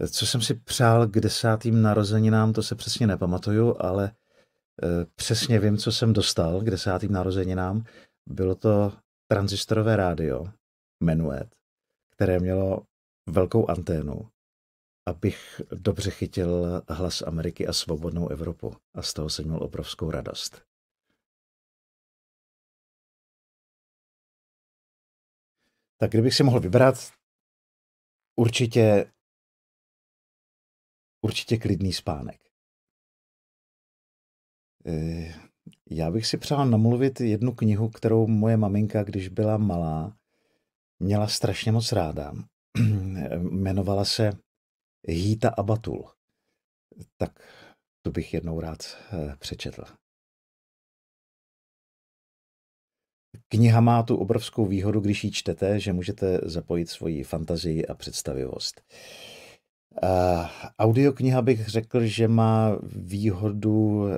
Eh, co jsem si přál k desátým narozeninám, to se přesně nepamatuju, ale eh, přesně vím, co jsem dostal k desátým narozeninám. Bylo to transistorové rádio, Menuet, které mělo velkou anténu, abych dobře chytil hlas Ameriky a svobodnou Evropu. A z toho jsem měl obrovskou radost. Tak kdybych si mohl vybrat, určitě určitě klidný spánek. E, já bych si přál namluvit jednu knihu, kterou moje maminka, když byla malá, měla strašně moc ráda. Jmenovala se Hýta Abatul. Tak to bych jednou rád e, přečetl. Kniha má tu obrovskou výhodu, když ji čtete, že můžete zapojit svoji fantazii a představivost. Uh, audiokniha bych řekl, že má výhodu uh,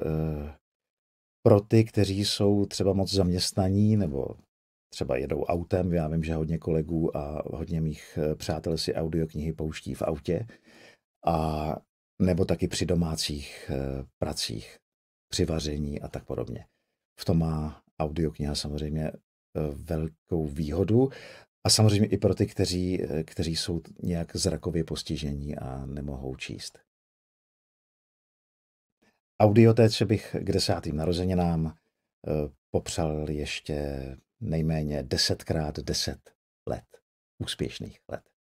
pro ty, kteří jsou třeba moc zaměstnaní nebo třeba jedou autem. Já vím, že hodně kolegů a hodně mých eh, přátel si audioknihy pouští v autě a nebo taky při domácích pracích, při vaření a tak podobně. V tom má audiokniha samozřejmě velkou výhodu a samozřejmě i pro ty, kteří, eh, kteří jsou nějak zrakově postižení a nemohou číst. Audiotéce bych k desátým narozeninám eh, popřal ještě nejméně desetkrát deset let, úspěšných let.